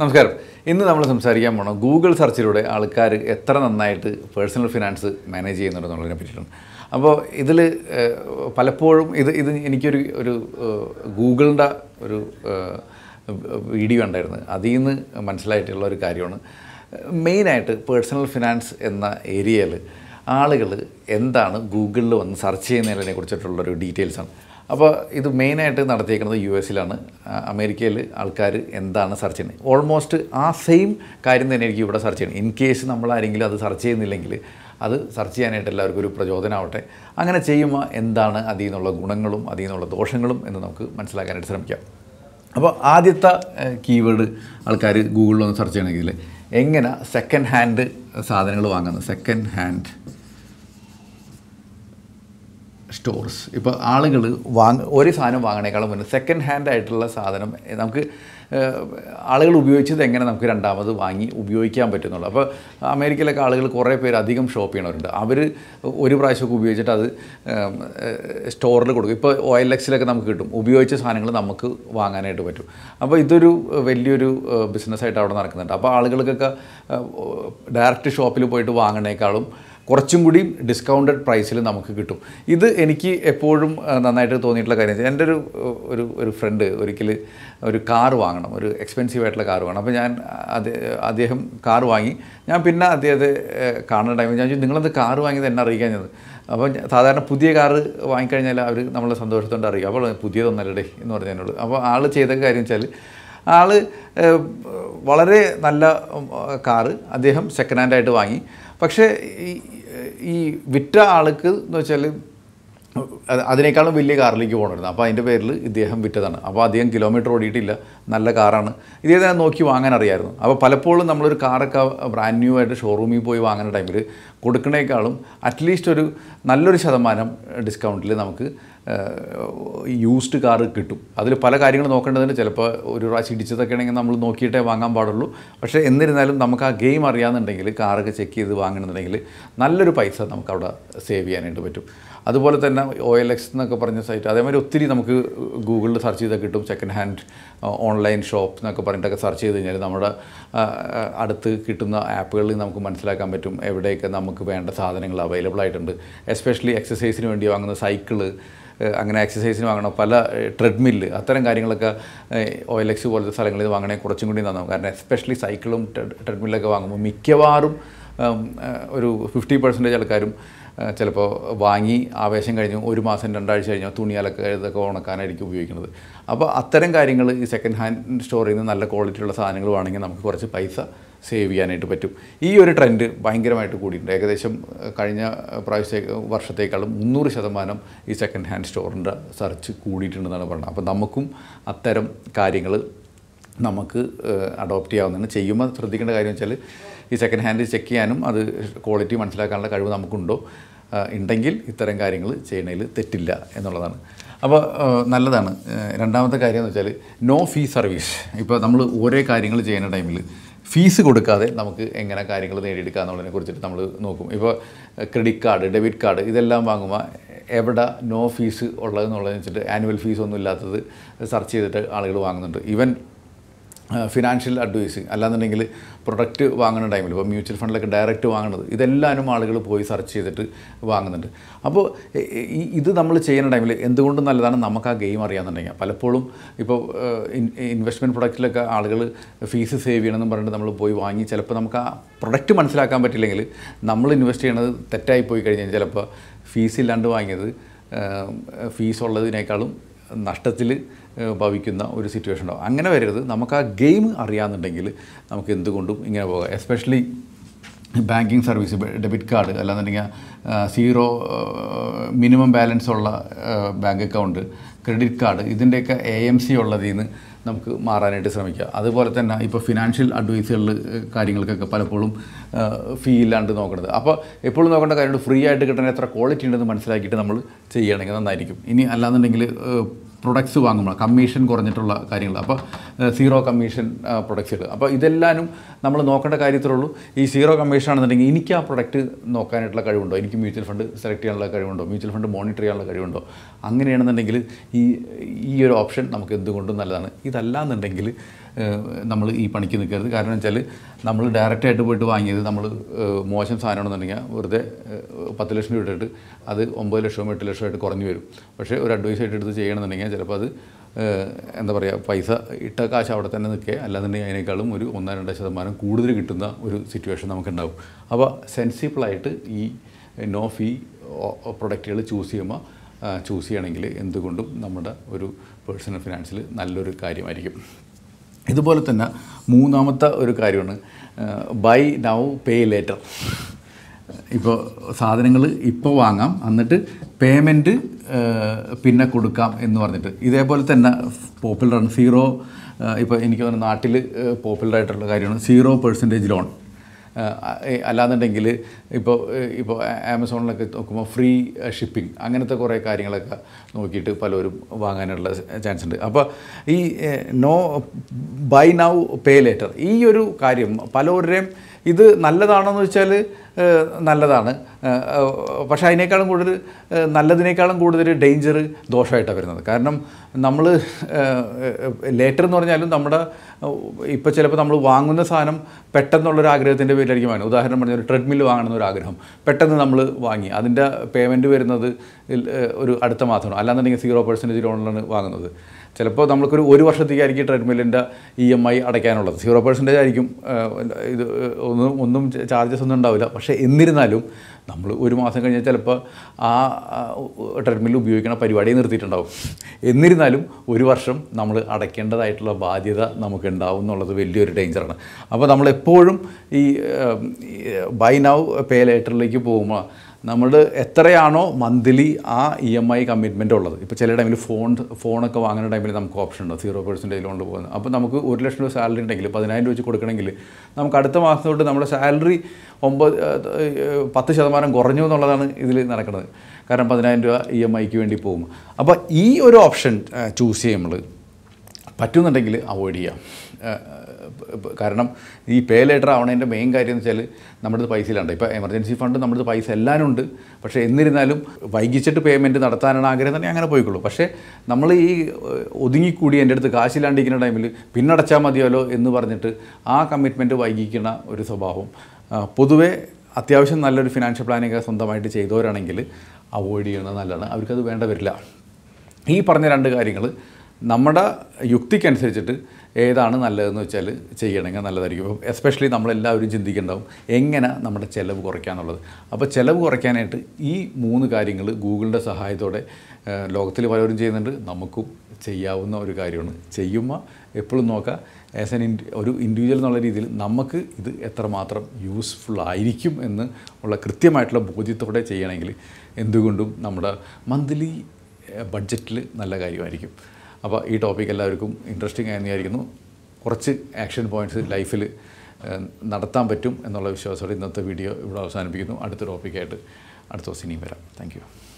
നമസ്കാരം ഇന്ന് നമ്മൾ സംസാരിക്കാൻ പോകണം ഗൂഗിൾ സെർച്ചിലൂടെ ആൾക്കാർ എത്ര നന്നായിട്ട് പേഴ്സണൽ ഫിനാൻസ് മാനേജ് ചെയ്യുന്നുണ്ടെന്നുള്ളതിനെ പറ്റിയിട്ടാണ് അപ്പോൾ ഇതിൽ പലപ്പോഴും ഇത് ഇത് എനിക്കൊരു ഒരു ഗൂഗിളിൻ്റെ ഒരു വീഡിയോ ഉണ്ടായിരുന്നു അതിൽ നിന്ന് മനസ്സിലായിട്ടുള്ള ഒരു കാര്യമാണ് മെയിനായിട്ട് പേഴ്സണൽ ഫിനാൻസ് എന്ന ഏരിയയിൽ ആളുകൾ എന്താണ് ഗൂഗിളിൽ വന്ന് സെർച്ച് ചെയ്യുന്നതിനെ കുറിച്ചിട്ടുള്ളൊരു ഡീറ്റെയിൽസാണ് അപ്പോൾ ഇത് മെയിനായിട്ട് നടത്തിയേക്കുന്നത് യു എസിലാണ് അമേരിക്കയിൽ ആൾക്കാർ എന്താണ് സെർച്ച് ചെയ്യുന്നത് ഓൾമോസ്റ്റ് ആ സെയിം കാര്യം തന്നെ എനിക്ക് ഇവിടെ സെർച്ച് ചെയ്യണം ഇൻ കേസ് നമ്മൾ ആരെങ്കിലും അത് സെർച്ച് ചെയ്യുന്നില്ലെങ്കിൽ അത് സെർച്ച് ചെയ്യാനായിട്ട് എല്ലാവർക്കും ഒരു പ്രചോദനമാവട്ടെ അങ്ങനെ ചെയ്യുമ്പോൾ എന്താണ് അതിൽ നിന്നുള്ള ഗുണങ്ങളും അതിൽ നിന്നുള്ള ദോഷങ്ങളും എന്ന് നമുക്ക് മനസ്സിലാക്കാനായിട്ട് ശ്രമിക്കാം അപ്പോൾ ആദ്യത്തെ കീവേഡ് ആൾക്കാർ ഗൂഗിളിൽ ഒന്ന് സെർച്ച് ചെയ്യണമെങ്കിൽ എങ്ങനെ സെക്കൻഡ് ഹാൻഡ് സാധനങ്ങൾ വാങ്ങുന്നത് സെക്കൻഡ് ഹാൻഡ് സ്റ്റോർസ് ഇപ്പോൾ ആളുകൾ വാങ്ങ ഒരു സാധനം വാങ്ങണേക്കാളും മുന്നേ സെക്കൻഡ് ഹാൻഡ് ആയിട്ടുള്ള സാധനം നമുക്ക് ആളുകൾ ഉപയോഗിച്ചത് എങ്ങനെ നമുക്ക് രണ്ടാമത് വാങ്ങി ഉപയോഗിക്കാൻ പറ്റുന്നുള്ളൂ അപ്പോൾ അമേരിക്കയിലൊക്കെ ആളുകൾ കുറേ പേര് അധികം ഷോപ്പ് ചെയ്യണവരുണ്ട് അവർ ഒരു പ്രാവശ്യമൊക്കെ ഉപയോഗിച്ചിട്ട് അത് സ്റ്റോറിൽ കൊടുക്കും ഇപ്പോൾ ഓയിൽ എക്സിലൊക്കെ നമുക്ക് കിട്ടും ഉപയോഗിച്ച സാധനങ്ങൾ നമുക്ക് വാങ്ങാനായിട്ട് പറ്റും അപ്പോൾ ഇതൊരു വലിയൊരു ബിസിനസ്സായിട്ട് അവിടെ നടക്കുന്നുണ്ട് അപ്പോൾ ആളുകൾക്കൊക്കെ ഡയറക്റ്റ് ഷോപ്പിൽ പോയിട്ട് വാങ്ങണേക്കാളും കുറച്ചും കൂടി ഡിസ്കൗണ്ടഡ് പ്രൈസിൽ നമുക്ക് കിട്ടും ഇത് എനിക്ക് എപ്പോഴും നന്നായിട്ട് തോന്നിയിട്ടുള്ള കാര്യം എൻ്റെ ഒരു ഒരു ഒരു ഫ്രണ്ട് ഒരിക്കൽ ഒരു കാർ വാങ്ങണം ഒരു എക്സ്പെൻസീവ് ആയിട്ടുള്ള കാർ വാങ്ങണം അപ്പോൾ ഞാൻ അത് അദ്ദേഹം കാർ വാങ്ങി ഞാൻ പിന്നെ അദ്ദേഹത്തെ കാണുന്ന ടൈമിൽ ഞാൻ ചോദിച്ചു നിങ്ങളത് കാർ വാങ്ങിയത് എന്നെ അറിയിക്കാൻ ഞാൻ അപ്പോൾ സാധാരണ പുതിയ കാറ് വാങ്ങിക്കഴിഞ്ഞാൽ അവർ നമ്മളെ സന്തോഷത്തോണ്ട് അറിയുക അപ്പോൾ പുതിയതൊന്നല്ലേ എന്ന് പറഞ്ഞു എന്നോട് അപ്പോൾ ആൾ ചെയ്ത കാര്യം വെച്ചാൽ ആൾ വളരെ നല്ല കാറ് അദ്ദേഹം സെക്കൻഡ് ഹാൻഡായിട്ട് വാങ്ങി പക്ഷേ ഈ വിറ്റ ആൾക്ക് എന്ന് വെച്ചാൽ അതിനേക്കാളും വലിയ കാറിലേക്ക് പോകണമായിരുന്നു അപ്പോൾ അതിൻ്റെ പേരിൽ ഇദ്ദേഹം വിറ്റതാണ് അപ്പോൾ അധികം കിലോമീറ്റർ ഓടിയിട്ടില്ല നല്ല കാറാണ് ഇതേ തന്നെ നോക്കി വാങ്ങാൻ അറിയായിരുന്നു അപ്പോൾ പലപ്പോഴും നമ്മളൊരു കാറൊക്കെ ബ്രാൻഡ് ന്യൂ ആയിട്ട് ഷോറൂമിൽ പോയി വാങ്ങുന്ന ടൈമിൽ കൊടുക്കണേക്കാളും അറ്റ്ലീസ്റ്റ് ഒരു നല്ലൊരു ശതമാനം ഡിസ്കൗണ്ടിൽ നമുക്ക് യൂസ്ഡ് കാർ കിട്ടും അതിൽ പല കാര്യങ്ങൾ നോക്കേണ്ടതിന് ചിലപ്പോൾ ഒരു പ്രാവശ്യം ഇടിച്ചതൊക്കെ ആണെങ്കിൽ നമ്മൾ നോക്കിയിട്ടേ വാങ്ങാൻ പാടുള്ളൂ പക്ഷേ എന്നിരുന്നാലും നമുക്ക് ആ ഗെയിം അറിയാമെന്നുണ്ടെങ്കിൽ കാറൊക്കെ ചെക്ക് ചെയ്ത് വാങ്ങണമെന്നുണ്ടെങ്കിൽ നല്ലൊരു പൈസ നമുക്ക് അവിടെ സേവ് ചെയ്യാനായിട്ട് പറ്റും അതുപോലെ തന്നെ ഒ എൽ എക്സ് എന്നൊക്കെ പറഞ്ഞ സൈറ്റ് അതേമാതിരി ഒത്തിരി നമുക്ക് ഗൂഗിളിൽ സെർച്ച് ചെയ്താൽ കിട്ടും second hand on online shop എന്നൊക്കെ പറഞ്ഞിട്ടൊക്കെ സെർച്ച് ചെയ്ത് കഴിഞ്ഞാൽ നമ്മുടെ അടുത്ത് കിട്ടുന്ന ആപ്പുകളിൽ നമുക്ക് മനസ്സിലാക്കാൻ പറ്റും എവിടെയൊക്കെ നമുക്ക് വേണ്ട സാധനങ്ങൾ അവൈലബിൾ ആയിട്ടുണ്ട് എസ്പെഷ്യലി എക്സസൈസിന് വേണ്ടി വാങ്ങുന്ന സൈക്കിള് അങ്ങനെ എക്സസൈസിന് വാങ്ങണം പല ട്രെഡ്മില്ല് അത്തരം കാര്യങ്ങളൊക്കെ എൽ എക്സ് പോലത്തെ സ്ഥലങ്ങളിൽ നിന്ന് വാങ്ങണേ കുറച്ചും കൂടി നന്നാവും കാരണം എസ്പെഷ്യലി സൈക്കിളും ട്രെഡ്മില്ലൊക്കെ വാങ്ങുമ്പോൾ മിക്കവാറും ഒരു ഫിഫ്റ്റി പെർസെൻറ്റേജ് ആൾക്കാരും ചിലപ്പോൾ വാങ്ങി ആവേശം കഴിഞ്ഞു ഒരു മാസം രണ്ടാഴ്ച കഴിഞ്ഞാൽ തുണി അലക്ക ഇതൊക്കെ ഉണക്കാനായിരിക്കും ഉപയോഗിക്കുന്നത് അപ്പോൾ അത്തരം കാര്യങ്ങൾ ഈ സെക്കൻഡ് ഹാൻഡ് സ്റ്റോറിൽ നിന്ന് നല്ല ഉള്ള സാധനങ്ങൾ വേണമെങ്കിൽ നമുക്ക് കുറച്ച് പൈസ സേവ് ചെയ്യാനായിട്ട് പറ്റും ഈ ഒരു ട്രെൻഡ് ഭയങ്കരമായിട്ട് കൂടിയിട്ടുണ്ട് ഏകദേശം കഴിഞ്ഞ പ്രാവശ്യ വർഷത്തേക്കാളും മുന്നൂറ് ശതമാനം ഈ സെക്കൻഡ് ഹാൻഡ് സ്റ്റോറിൻ്റെ സെർച്ച് കൂടിയിട്ടുണ്ടെന്നാണ് പറയുന്നത് അപ്പോൾ നമുക്കും അത്തരം കാര്യങ്ങൾ നമുക്ക് അഡോപ്റ്റ് ചെയ്യാവുന്നതാണ് ചെയ്യുമ്പോൾ ശ്രദ്ധിക്കേണ്ട കാര്യം വെച്ചാൽ ഈ സെക്കൻഡ് ഹാൻഡ് ചെക്ക് ചെയ്യാനും അത് ക്വാളിറ്റി മനസ്സിലാക്കാനുള്ള കഴിവ് നമുക്കുണ്ടോ ഉണ്ടെങ്കിൽ ഇത്തരം കാര്യങ്ങൾ ചെയ്യണതിൽ തെറ്റില്ല എന്നുള്ളതാണ് അപ്പോൾ നല്ലതാണ് രണ്ടാമത്തെ കാര്യം എന്ന് വെച്ചാൽ നോ ഫീ സർവീസ് ഇപ്പോൾ നമ്മൾ ഓരോ കാര്യങ്ങൾ ചെയ്യുന്ന ടൈമിൽ ഫീസ് കൊടുക്കാതെ നമുക്ക് എങ്ങനെ കാര്യങ്ങൾ നേടിയെടുക്കുക എന്നുള്ളതിനെ കുറിച്ചിട്ട് നമ്മൾ നോക്കും ഇപ്പോൾ ക്രെഡിറ്റ് കാർഡ് ഡെബിറ്റ് കാർഡ് ഇതെല്ലാം വാങ്ങുമ്പോൾ എവിടെ നോ ഫീസ് ഉള്ളതെന്നുള്ളതെന്ന് വെച്ചിട്ട് ആനുവൽ ഫീസ് ഒന്നും ഇല്ലാത്തത് സെർച്ച് ചെയ്തിട്ട് ആളുകൾ വാങ്ങുന്നുണ്ട് ഈവൻ ഫിനാൻഷ്യൽ അഡ്വൈസിങ് അല്ലാന്നുണ്ടെങ്കിൽ പ്രൊഡക്റ്റ് വാങ്ങുന്ന ടൈമിൽ ഇപ്പോൾ മ്യൂച്വൽ ഫണ്ടിലൊക്കെ ഡയറക്റ്റ് വാങ്ങുന്നത് ഇതെല്ലാവരും ആളുകൾ പോയി സെർച്ച് ചെയ്തിട്ട് വാങ്ങുന്നുണ്ട് അപ്പോൾ ഇത് നമ്മൾ ചെയ്യുന്ന ടൈമിൽ എന്തുകൊണ്ടും നല്ലതാണ് നമുക്ക് ആ ഗെയിം അറിയാമെന്നുണ്ടെങ്കിൽ പലപ്പോഴും ഇപ്പോൾ ഇൻവെസ്റ്റ്മെൻറ്റ് പ്രൊഡക്റ്റിലൊക്കെ ആളുകൾ ഫീസ് സേവ് ചെയ്യണമെന്ന് പറഞ്ഞിട്ട് നമ്മൾ പോയി വാങ്ങി ചിലപ്പോൾ നമുക്ക് ആ പ്രൊഡക്റ്റ് മനസ്സിലാക്കാൻ പറ്റില്ലെങ്കിൽ നമ്മൾ ഇൻവെസ്റ്റ് ചെയ്യണത് തെറ്റായി പോയി കഴിഞ്ഞാൽ ചിലപ്പോൾ ഫീസ് ഇല്ലാണ്ട് വാങ്ങിയത് ഫീസ് ഉള്ളതിനേക്കാളും നഷ്ടത്തിൽ ഭവിക്കുന്ന ഒരു സിറ്റുവേഷൻ ഉണ്ടാവും അങ്ങനെ വരരുത് നമുക്ക് ആ ഗെയിം അറിയാമെന്നുണ്ടെങ്കിൽ നമുക്ക് എന്തുകൊണ്ടും ഇങ്ങനെ പോകാം especially banking service debit card അല്ലാന്നുണ്ടെങ്കിൽ സീറോ മിനിമം ബാലൻസ് ഉള്ള ബാങ്ക് അക്കൗണ്ട് ക്രെഡിറ്റ് കാർഡ് ഇതിൻ്റെയൊക്കെ എ എം സി ഉള്ളതിൽ നിന്ന് നമുക്ക് മാറാനായിട്ട് ശ്രമിക്കുക അതുപോലെ തന്നെ ഇപ്പോൾ ഫിനാൻഷ്യൽ അഡ്വൈസുകളിൽ കാര്യങ്ങൾക്കൊക്കെ പലപ്പോഴും ഫീ ഇല്ലാണ്ട് നോക്കണത് അപ്പോൾ എപ്പോഴും നോക്കേണ്ട കാര്യമുണ്ട് ഫ്രീ ആയിട്ട് കിട്ടുന്ന എത്ര ക്വാളിറ്റി ഉണ്ടെന്ന് മനസ്സിലാക്കിയിട്ട് നമ്മൾ ചെയ്യുകയാണെങ്കിൽ നന്നായിരിക്കും ഇനി അല്ലാന്നുണ്ടെങ്കിൽ പ്രൊഡക്ട്സ് വാങ്ങുമ്പോൾ കമ്മീഷൻ കുറഞ്ഞിട്ടുള്ള കാര്യങ്ങൾ അപ്പോൾ സീറോ കമ്മീഷൻ പ്രൊഡക്ട്സ് അപ്പോൾ ഇതെല്ലാനും നമ്മൾ നോക്കേണ്ട കാര്യത്തിലുള്ളൂ ഈ സീറോ കമ്മീഷൻ ആണെന്നുണ്ടെങ്കിൽ എനിക്ക് ആ പ്രൊഡക്റ്റ് നോക്കാനായിട്ടുള്ള കഴിവുണ്ടോ എനിക്ക് മ്യൂച്വൽ ഫണ്ട് സെലക്ട് ചെയ്യാനുള്ള കഴിവുണ്ടോ മ്യൂച്വൽ ഫണ്ട് മോണിറ്റർ ചെയ്യാനുള്ള കഴിവുണ്ടോ അങ്ങനെയാണെന്നുണ്ടെങ്കിൽ ഈ ഈ ഒരു ഓപ്ഷൻ നമുക്ക് എന്തുകൊണ്ടും നല്ലതാണ് ഇതല്ല എന്നുണ്ടെങ്കിൽ നമ്മൾ ഈ പണിക്ക് നിൽക്കരുത് കാരണം വെച്ചാൽ നമ്മൾ ഡയറക്റ്റായിട്ട് പോയിട്ട് വാങ്ങിയത് നമ്മൾ മോശം സാധനമാണെന്നുണ്ടെങ്കിൽ വെറുതെ പത്ത് ലക്ഷം രൂപ ഇട്ടിട്ട് അത് ഒമ്പത് ലക്ഷവും എട്ട് ലക്ഷമായിട്ട് കുറഞ്ഞു വരും പക്ഷേ ഒരു അഡ്വൈസ് ആയിട്ട് എടുത്ത് ചെയ്യണമെന്നുണ്ടെങ്കിൽ ചിലപ്പോൾ അത് എന്താ പറയുക പൈസ ഇട്ട കാശ് അവിടെ തന്നെ നിൽക്കുക അല്ലാന്നുണ്ടെങ്കിൽ അതിനേക്കാളും ഒരു ഒന്നോ രണ്ടോ ശതമാനം കൂടുതൽ കിട്ടുന്ന ഒരു സിറ്റുവേഷൻ നമുക്കുണ്ടാവും അപ്പോൾ സെൻസിബിളായിട്ട് ഈ നോ ഫീ പ്രൊഡക്റ്റുകൾ ചൂസ് ചെയ്യുമ്പോൾ ചൂസ് ചെയ്യണമെങ്കിൽ എന്തുകൊണ്ടും നമ്മുടെ ഒരു പേഴ്സണൽ ഫിനാൻസിൽ നല്ലൊരു കാര്യമായിരിക്കും ഇതുപോലെ തന്നെ മൂന്നാമത്തെ ഒരു കാര്യമാണ് ബൈ നൗ പേ ലേറ്റർ ഇപ്പോൾ സാധനങ്ങൾ ഇപ്പോൾ വാങ്ങാം എന്നിട്ട് പേയ്മെൻറ്റ് പിന്നെ കൊടുക്കാം എന്ന് പറഞ്ഞിട്ട് ഇതേപോലെ തന്നെ പോപ്പുലറാണ് സീറോ ഇപ്പോൾ എനിക്ക് തോന്നുന്നു നാട്ടിൽ പോപ്പുലറായിട്ടുള്ള കാര്യമാണ് സീറോ പെർസെൻറ്റേജ് ലോൺ അല്ലാന്നുണ്ടെങ്കിൽ ഇപ്പോൾ ഇപ്പോൾ ആമസോണിലൊക്കെ നോക്കുമ്പോൾ ഫ്രീ ഷിപ്പിംഗ് അങ്ങനത്തെ കുറേ കാര്യങ്ങളൊക്കെ നോക്കിയിട്ട് പലരും വാങ്ങാനുള്ള ചാൻസ് ഉണ്ട് അപ്പോൾ ഈ no buy now pay later ഈ ഒരു കാര്യം പലവരുടെയും ഇത് എന്ന് വെച്ചാൽ നല്ലതാണ് പക്ഷേ അതിനേക്കാളും കൂടുതൽ നല്ലതിനേക്കാളും കൂടുതൽ ഡേഞ്ചർ ദോഷമായിട്ടാണ് വരുന്നത് കാരണം നമ്മൾ ലേറ്റർ എന്ന് പറഞ്ഞാലും നമ്മുടെ ഇപ്പോൾ ചിലപ്പോൾ നമ്മൾ വാങ്ങുന്ന സാധനം പെട്ടെന്നുള്ളൊരു ആഗ്രഹത്തിൻ്റെ പേരിലായിരിക്കും വാങ്ങുന്നത് ഉദാഹരണം പറഞ്ഞാൽ ഒരു ട്രെഡ്മിൽ വാങ്ങണം എന്നൊരാഗ്രഹം പെട്ടെന്ന് നമ്മൾ വാങ്ങി അതിൻ്റെ പേയ്മെൻറ്റ് വരുന്നത് ഒരു അടുത്ത മാസമാണ് അല്ലാന്നുണ്ടെങ്കിൽ സീറോ പെർസെൻറ്റേജ് ലോണിലാണ് വാങ്ങുന്നത് ചിലപ്പോൾ നമുക്കൊരു ഒരു വർഷത്തേക്കായിരിക്കും ട്രെഡ്മില്ലിൻ്റെ ഇ എം ഐ അടയ്ക്കാനുള്ളത് സീറോ പെർസെൻറ്റേജ് ആയിരിക്കും ഇത് ഒന്നും ഒന്നും ചാർജസ് ഒന്നും ഉണ്ടാവില്ല പക്ഷേ എന്നിരുന്നാലും നമ്മൾ ഒരു മാസം കഴിഞ്ഞാൽ ചിലപ്പോൾ ആ ട്രെഡ്മിൽ ഉപയോഗിക്കുന്ന പരിപാടി നിർത്തിയിട്ടുണ്ടാവും എന്നിരുന്നാലും ഒരു വർഷം നമ്മൾ അടയ്ക്കേണ്ടതായിട്ടുള്ള ബാധ്യത നമുക്ക് ഉണ്ടാവും എന്നുള്ളത് വലിയൊരു ഡേഞ്ചറാണ് അപ്പോൾ നമ്മളെപ്പോഴും ഈ ബൈ നൗ പേ ലേറ്ററിലേക്ക് പോകുമ്പോൾ നമ്മൾ എത്രയാണോ മന്ത്ലി ആ ഇ എം ഐ കമ്മിറ്റ്മെൻ്റ് ഉള്ളത് ഇപ്പോൾ ചില ടൈമിൽ ഫോൺ ഫോണൊക്കെ വാങ്ങുന്ന ടൈമിൽ നമുക്ക് ഓപ്ഷൻ ഉണ്ട് സീറോ പെർസെൻറ്റേജ് കൊണ്ട് പോകുന്നത് അപ്പോൾ നമുക്ക് ഒരു ലക്ഷം രൂപ സാലറി ഉണ്ടെങ്കിൽ പതിനായിരം രൂപ വെച്ച് കൊടുക്കണമെങ്കിൽ നമുക്ക് അടുത്ത മാസം തൊട്ട് നമ്മുടെ സാലറി ഒമ്പത് പത്ത് ശതമാനം കുറഞ്ഞു എന്നുള്ളതാണ് ഇതിൽ നടക്കുന്നത് കാരണം പതിനായിരം രൂപ ഇ e എം ഐക്ക് വേണ്ടി പോകും അപ്പോൾ ഈ ഒരു ഓപ്ഷൻ ചൂസ് ചെയ്യുമ്പോൾ പറ്റുന്നുണ്ടെങ്കിൽ അവോയ്ഡ് ചെയ്യാം കാരണം ഈ പേ ലേറ്റർ ആവണതിൻ്റെ മെയിൻ കാര്യം എന്ന് വെച്ചാൽ നമ്മുടെ പൈസയിലുണ്ട് ഇപ്പോൾ എമർജൻസി ഫണ്ട് നമ്മുടെ പൈസ എല്ലാവരും ഉണ്ട് പക്ഷേ എന്നിരുന്നാലും വൈകിച്ചിട്ട് പേയ്മെൻറ്റ് നടത്താനാണ് ആഗ്രഹം തന്നെ അങ്ങനെ പോയിക്കുള്ളൂ പക്ഷേ നമ്മൾ ഈ ഒതുങ്ങിക്കൂടി എൻ്റെ അടുത്ത് കാശില്ലാണ്ടിരിക്കുന്ന ടൈമിൽ പിന്നടച്ചാൽ മതിയല്ലോ എന്ന് പറഞ്ഞിട്ട് ആ കമ്മിറ്റ്മെൻറ്റ് വൈകിക്കുന്ന ഒരു സ്വഭാവം പൊതുവേ അത്യാവശ്യം നല്ലൊരു ഫിനാൻഷ്യൽ പ്ലാനിങ് സ്വന്തമായിട്ട് ചെയ്തവരാണെങ്കിൽ അവോയ്ഡ് ചെയ്യുന്നത് നല്ലതാണ് അവർക്കത് വേണ്ട വരില്ല ഈ പറഞ്ഞ രണ്ട് കാര്യങ്ങൾ നമ്മുടെ യുക്തിക്കനുസരിച്ചിട്ട് ഏതാണ് നല്ലതെന്ന് വെച്ചാൽ ചെയ്യണമെങ്കിൽ നല്ലതായിരിക്കും അപ്പം എസ്പെഷ്യലി നമ്മളെല്ലാവരും ചിന്തിക്കേണ്ടാവും എങ്ങനെ നമ്മുടെ ചിലവ് കുറയ്ക്കാന്നുള്ളത് അപ്പോൾ ചിലവ് കുറയ്ക്കാനായിട്ട് ഈ മൂന്ന് കാര്യങ്ങൾ ഗൂഗിളിൻ്റെ സഹായത്തോടെ ലോകത്തിൽ പലരും ചെയ്യുന്നുണ്ട് നമുക്കും ചെയ്യാവുന്ന ഒരു കാര്യമാണ് ചെയ്യുമ്പോൾ എപ്പോഴും നോക്കുക ആസ് എൻ ഒരു ഇൻഡിവിജ്വൽ എന്നുള്ള രീതിയിൽ നമുക്ക് ഇത് എത്രമാത്രം യൂസ്ഫുൾ ആയിരിക്കും എന്ന് ഉള്ള കൃത്യമായിട്ടുള്ള ബോധ്യത്തോടെ ചെയ്യണമെങ്കിൽ എന്തുകൊണ്ടും നമ്മുടെ മന്ത്ലി ബഡ്ജറ്റിൽ നല്ല കാര്യമായിരിക്കും അപ്പോൾ ഈ ടോപ്പിക് എല്ലാവർക്കും ഇൻട്രസ്റ്റിംഗ് ആയെന്ന് വിചാരിക്കുന്നു കുറച്ച് ആക്ഷൻ പോയിൻറ്റ്സ് ലൈഫിൽ നടത്താൻ പറ്റും എന്നുള്ള വിശ്വാസത്തോടെ ഇന്നത്തെ വീഡിയോ ഇവിടെ അവസാനിപ്പിക്കുന്നു അടുത്ത ടോപ്പിക്കായിട്ട് അടുത്ത ദിവസം ഇനിയും വരാം താങ്ക്